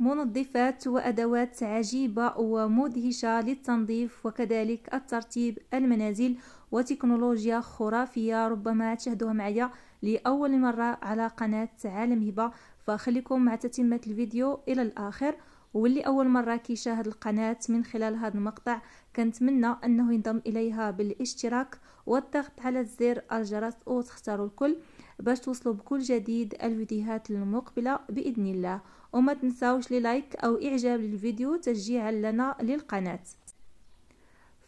منظفات وأدوات عجيبة ومدهشة للتنظيف وكذلك الترتيب المنازل وتكنولوجيا خرافية ربما تشاهدوها معي لأول مرة على قناة عالم هبة فخليكم مع تتمة الفيديو إلى الآخر واللي أول مرة كيشاهد القناة من خلال هذا المقطع كنتمنى أنه ينضم إليها بالاشتراك والضغط على زر الجرس وتختاروا الكل باش توصلوا بكل جديد الفيديوهات المقبلة بإذن الله وما تنساوش لايك أو إعجاب للفيديو تشجيعا لنا للقناة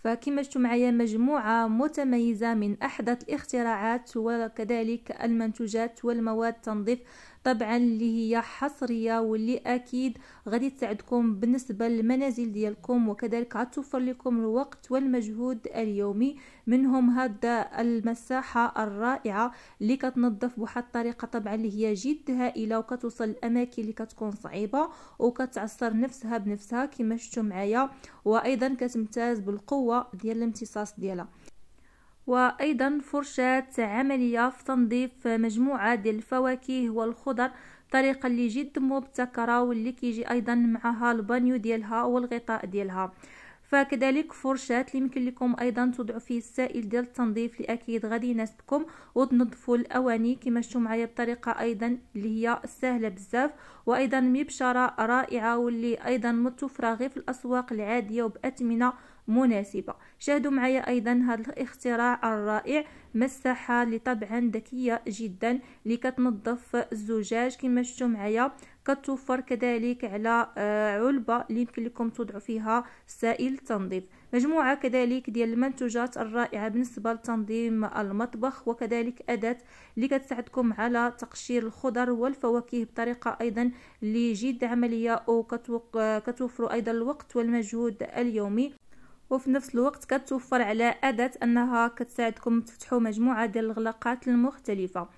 فكما شفتوا معايا مجموعة متميزة من أحدث الاختراعات وكذلك المنتوجات والمواد تنظيف طبعا اللي هي حصريه واللي اكيد غادي تساعدكم بالنسبه للمنازل ديالكم وكذلك غتوفر لكم الوقت والمجهود اليومي منهم هاد المساحه الرائعه اللي كتنظف بواحد الطريقه طبعا اللي هي جد هائله وكتوصل الاماكن اللي كتكون صعيبه وكتعصر نفسها بنفسها كما شفتوا معايا وايضا كتمتاز بالقوه ديال الامتصاص ديالها وايضا فرشاة عملية في تنظيف مجموعة ديال الفواكه والخضر طريقة اللي جد مبتكرة واللي كيجي ايضا معها البانيو ديالها والغطاء ديالها فكذلك فرشاة اللي يمكن لكم ايضا تضعوا فيه السائل ديال التنظيف اللي اكيد غادي يناسبكم وتنظفوا الاواني كما شفتوا معايا بطريقه ايضا اللي هي سهله بزاف وايضا مبشره رائعه واللي ايضا متوفره غير في الاسواق العاديه وباثمنه مناسبة شاهدوا معايا أيضا هذا الاختراع الرائع مساحة لطبعا ذكية جدا لكتنظف الزجاج كما شفتوا معايا كتوفر كذلك على آه، علبة اللي يمكن لكم توضعوا فيها سائل تنظيف مجموعة كذلك ديال المنتوجات الرائعة بالنسبة لتنظيم المطبخ وكذلك أداة اللي كتساعدكم على تقشير الخضر والفواكه بطريقة أيضا لجد جد عملية وكتوفروا آه، أيضا الوقت والمجهود اليومي وفي نفس الوقت كتوفر على أداة أنها كتساعدكم تفتحوا مجموعة ديال الغلاقات المختلفة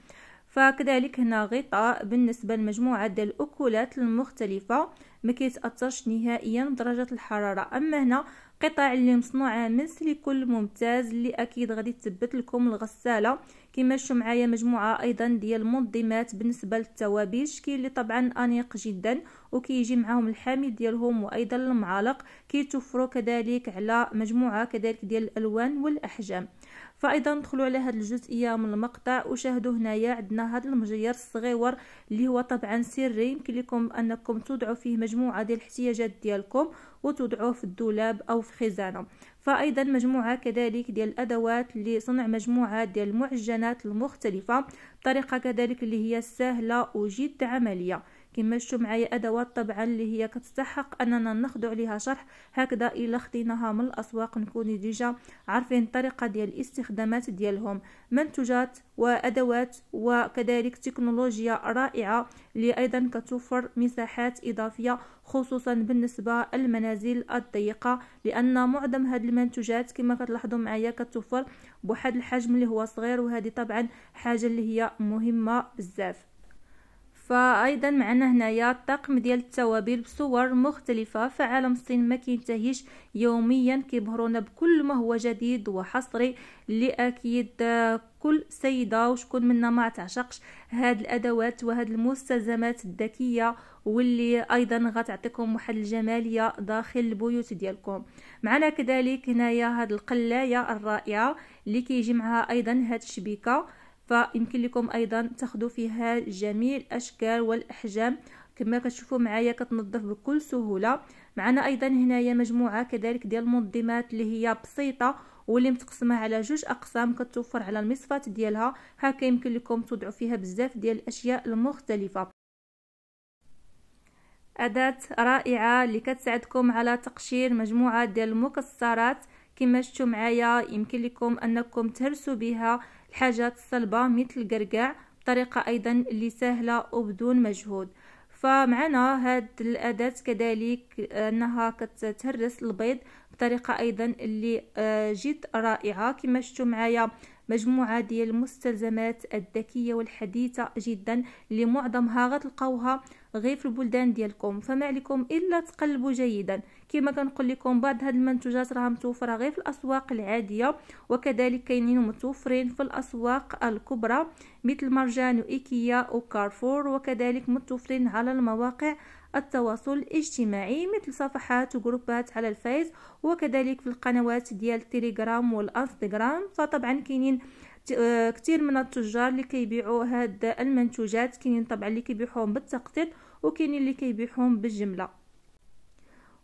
فكذلك هنا غطاء بالنسبة لمجموعة ديال الأكلات المختلفة ما كيتأثرش نهائيا بدرجة الحرارة أما هنا قطع اللي مصنوعة من سيليكون ممتاز اللي أكيد غادي تثبت لكم الغسالة كما شفتوا معايا مجموعه ايضا ديال المنظمات بالنسبه للتوابيش كاين اللي طبعا انيق جدا وكيجي معاهم الحامي ديالهم وايضا المعالق كيتوفروا كذلك على مجموعه كذلك ديال الالوان والاحجام فايضا ندخلوا على هذه الجزئيه من المقطع وشاهدوا هنايا عندنا هذا المجير الصغيور اللي هو طبعا سري يمكن لكم انكم توضعوا فيه مجموعه ديال الاحتياجات ديالكم وتوضعوه في الدولاب او في خزانه فأيضا مجموعة كذلك ديال الأدوات لصنع مجموعة ديال المعجنات المختلفة بطريقة كذلك اللي هي سهلة وجد عملية كما شفتوا معايا ادوات طبعا اللي هي كتستحق اننا ناخذ عليها شرح هكذا الا خديناها من الاسواق نكون ديجا عارفين الطريقه ديال الاستخدامات ديالهم منتجات وادوات وكذلك تكنولوجيا رائعه اللي ايضا كتوفر مساحات اضافيه خصوصا بالنسبه للمنازل الضيقه لان معظم هذه المنتجات كما كتلاحظوا معايا كتوفر بواحد الحجم اللي هو صغير وهذه طبعا حاجه اللي هي مهمه بزاف فايضا معنا هنايا الطقم ديال التوابل بصور مختلفه فعالم الصين ما كينتهيش يوميا كيبهرونا بكل ما هو جديد وحصري لاكيد اكيد كل سيده وشكون منا ما تعشقش هاد الادوات وهاد المستلزمات الذكيه واللي ايضا غتعطيكم واحد الجماليه داخل البيوت ديالكم معنا كذلك هنايا هاد القلايه الرائعه اللي كيجي معها ايضا هاد الشبيكه فيمكن لكم ايضا تاخذوا فيها جميع الاشكال والاحجام كما كتشوفوا معايا كتنظف بكل سهوله معنا ايضا هنايا مجموعه كذلك ديال المنظمات اللي هي بسيطه واللي متقسمه على جوج اقسام كتوفر على المصفات ديالها هكا يمكن لكم توضعوا فيها بزاف ديال الاشياء المختلفه اداه رائعه اللي كتساعدكم على تقشير مجموعه ديال المكسرات كما شفتوا معايا يمكن لكم انكم تهرسوا بها الحاجات الصلبة مثل القرقع بطريقة أيضا اللي سهلة وبدون مجهود فمعنا هاد الأداة كذلك أنها كتهرس البيض بطريقة أيضا اللي آه، جد رائعة كما شفتوا معايا مجموعة ديال المستلزمات الذكية والحديثة جدا اللي معظمها غتلقاوها غير في البلدان ديالكم فما عليكم الا تقلبوا جيدا كما كنقول لكم بعض هاد المنتوجات راه متوفره غير في الاسواق العاديه وكذلك كاينين متوفرين في الاسواق الكبرى مثل مرجان وايكيا وكارفور وكذلك متوفرين على المواقع التواصل الاجتماعي مثل صفحات وجروبات على الفيس وكذلك في القنوات ديال التليجرام والانستغرام فطبعا كاينين كثير آه، من التجار اللي كيبيعوا هاد المنتوجات كاينين طبعا اللي كيبيعوهم بالتقطيط وكاينين اللي كيبيعوهم بالجمله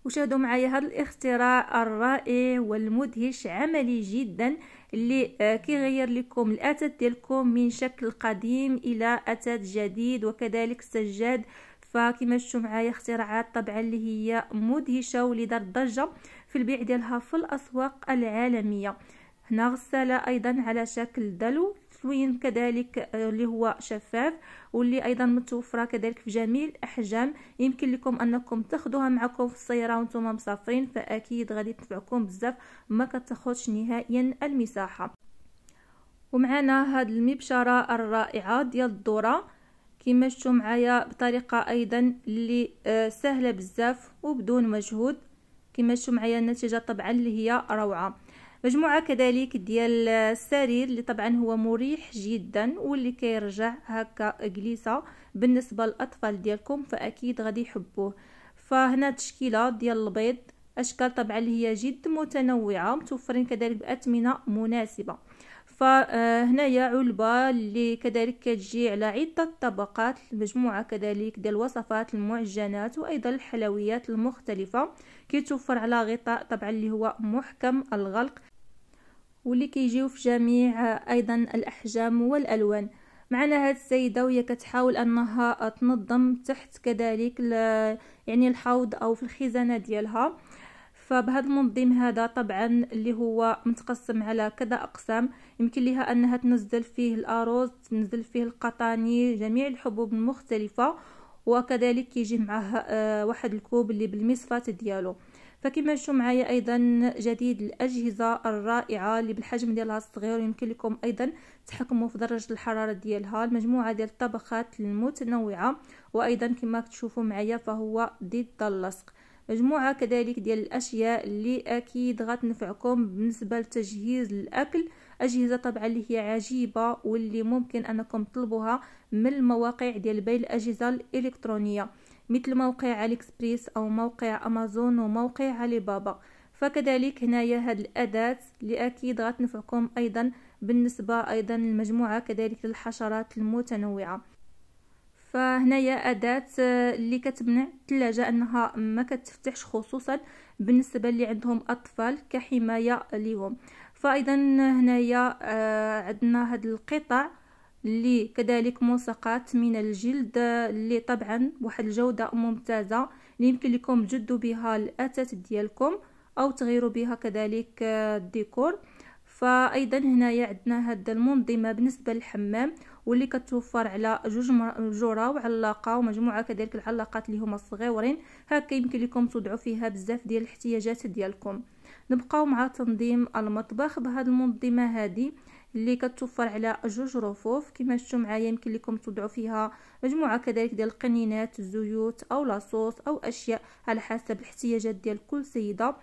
وشاهدوا معايا هذا الاختراع الرائع والمدهش عملي جدا اللي آه، كيغير لكم الاتات ديالكم من شكل قديم الى اتات جديد وكذلك سجاد فكما شفتوا معايا اختراعات طبعا اللي هي مدهشه ولدرجه دارت ضجه في البيع ديالها في الاسواق العالميه هنا غسالة ايضا على شكل دلو تلوين كذلك آه، اللي هو شفاف واللي ايضا متوفره كذلك في جميع الاحجام يمكن لكم انكم تاخذوها معكم في السياره وانتم مسافرين فاكيد غادي تنفعكم بزاف ما كتاخذش نهائيا المساحه ومعنا هاد المبشره الرائعه ديال الذره كما شفتوا معايا بطريقه ايضا اللي آه، سهله بزاف وبدون مجهود كما شفتوا معايا النتيجه طبعا اللي هي روعه مجموعة كذلك ديال السرير اللي طبعا هو مريح جدا واللي كيرجع هكا جليسة بالنسبة للأطفال ديالكم فأكيد غادي يحبوه فهنا تشكيلة ديال البيض أشكال طبعا اللي هي جد متنوعة متوفرين كذلك بأثمنة مناسبة فهنايا علبة اللي كذلك كتجي على عدة طبقات مجموعة كذلك ديال الوصفات المعجنات وأيضا الحلويات المختلفة كيتوفر على غطاء طبعا اللي هو محكم الغلق واللي كيجيو في جميع ايضا الاحجام والالوان معنا هاد السيدة وهي كتحاول انها تنظم تحت كذلك يعني الحوض او في الخزانة ديالها فبهذا المنظم هذا طبعا اللي هو متقسم على كذا اقسام يمكن لها انها تنزل فيه الاروز تنزل فيه القطاني جميع الحبوب المختلفة وكذلك يجي معه آه، واحد الكوب اللي بالمصفات ديالو فكما شفتوا معايا ايضا جديد الاجهزه الرائعه اللي بالحجم ديالها الصغير يمكن لكم ايضا تحكموا في درجه الحراره ديالها المجموعه ديال الطبخات المتنوعه وايضا كما تشوفوا معايا فهو ضد اللصق مجموعه كذلك ديال الاشياء اللي اكيد غتنفعكم بالنسبه لتجهيز الاكل اجهزه طبعا اللي هي عجيبه واللي ممكن انكم تطلبوها من المواقع ديال بيع الاجهزه الالكترونيه مثل موقع اليكسبريس او موقع امازون وموقع علي بابا فكذلك هنايا هاد الاداه اللي اكيد غتنفعكم ايضا بالنسبه ايضا للمجموعه كذلك للحشرات المتنوعه فهنايا اداه اللي كتمنع الثلاجه انها ما كتفتحش خصوصا بالنسبه اللي عندهم اطفال كحمايه ليهم فاذا هنايا آه، عندنا هاد القطع اللي كذلك ملصقات من الجلد اللي طبعا واحد الجوده ممتازه اللي يمكن لكم تجدوا بها الأتات ديالكم او تغيروا بها كذلك آه، الديكور فايضا هنايا عندنا هاد المنظمه بالنسبه للحمام واللي كتوفر على جوج جرة وعلاقه ومجموعه كذلك العلاقات اللي هما صغيورين هكا يمكن لكم تضعوا فيها بزاف ديال الاحتياجات ديالكم نبقاو مع تنظيم المطبخ بهاد المنظمه هذه اللي كتوفر على جوج رفوف كما شفتوا معايا يمكن لكم تضعوا فيها مجموعه كذلك ديال القنينات الزيوت او لاصوص او اشياء على حسب الاحتياجات ديال كل سيده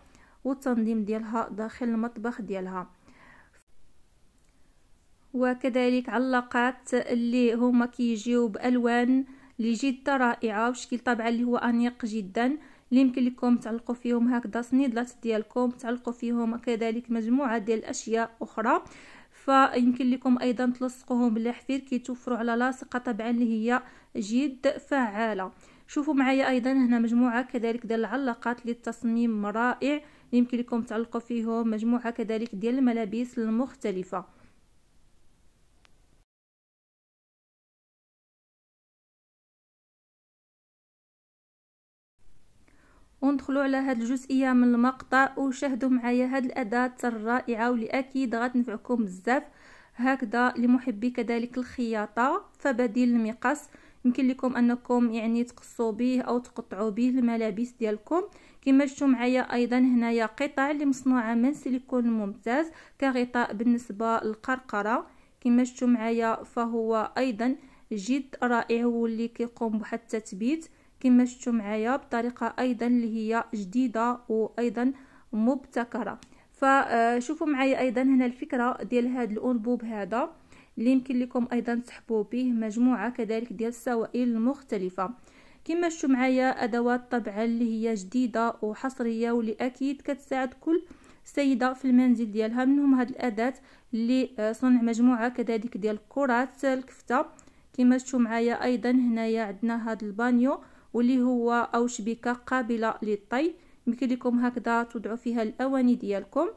والتنظيم ديالها داخل المطبخ ديالها وكذلك علاقات اللي هما كيجيو بالوان اللي جد رائعه وشكل طبعا اللي هو انيق جدا اللي يمكن لكم تعلقوا فيهم هكذا سنيدلات ديالكم تعلقوا فيهم كذلك مجموعه ديال الاشياء اخرى فيمكن لكم ايضا تلصقوهم بالحفير كيتوفروا على لاصقه طبعا اللي هي جد فعاله شوفوا معايا ايضا هنا مجموعه كذلك ديال العلاقات للتصميم رائع يمكن لكم تعلقوا فيهم مجموعه كذلك ديال الملابس المختلفه ندخلوا على هاد الجزئيه من المقطع وشاهدوا معايا هاد الاداه الرائعه واللي اكيد غتنفعكم بزاف هكذا لمحبي كذلك الخياطه فبديل المقص يمكن لكم انكم يعني تقصوا به او تقطعوا به الملابس ديالكم كما شفتوا معايا ايضا هنايا قطع اللي مصنوعه من سيليكون ممتاز كغطاء بالنسبه للقرقره كما شفتوا معايا فهو ايضا جد رائع واللي كيقوم بواحد التثبيت كما شفتوا معايا بطريقة أيضا اللي هي جديدة وأيضا مبتكرة فشوفوا آه، معايا أيضا هنا الفكرة ديال هذا الأنبوب هذا اللي يمكن لكم أيضا تسحبوا به مجموعة كذلك ديال السوائل المختلفة كما شفتوا معايا أدوات طبعا اللي هي جديدة وحصرية واللي أكيد كتساعد كل سيدة في المنزل ديالها منهم هاد الأداة اللي آه، صنع مجموعة كذلك ديال كرات الكفتة كما شفتوا معايا أيضا هنايا عندنا هاد البانيو واللي هو او شبكه قابله للطي يمكن لكم هكذا تضعوا فيها الاواني ديالكم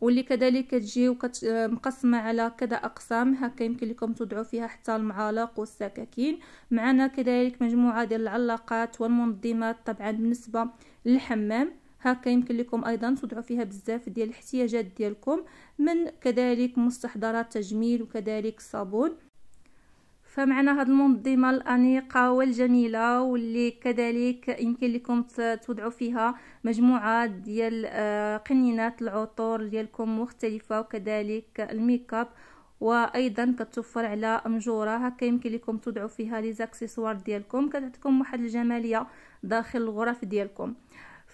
واللي كذلك كتجي مقسمه على كذا اقسام هكا يمكن لكم تضعوا فيها حتى المعالق والسكاكين معنا كذلك مجموعه ديال العلاقات والمنظمات طبعا بالنسبه للحمام هكا يمكن لكم ايضا تضعوا فيها بزاف ديال الاحتياجات ديالكم من كذلك مستحضرات تجميل وكذلك صابون فمعنا هاد المنظمة الأنيقة والجميلة واللي كذلك يمكن لكم توضعوا فيها مجموعات ديال آه، قنينات العطور ديالكم مختلفة وكذلك الميك اب وايضا كتوفر على مجورة هكا يمكن لكم توضعوا فيها لي ديالكم كتعطيكم واحد الجماليه داخل الغرف ديالكم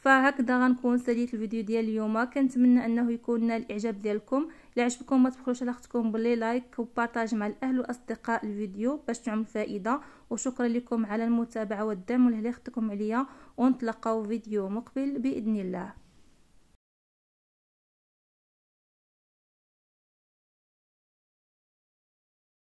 فهكذا غنكون ساليت الفيديو ديال اليوم كنتمنى انه يكون نال الاعجاب ديالكم الا عجبكم ما تبخلوش على اختكم باللي لايك وبارطاج مع الاهل واصدقاء الفيديو باش تعم فائده وشكرا لكم على المتابعه والدعم والهلا اختكم عليا ونتلاقاو فيديو مقبل باذن الله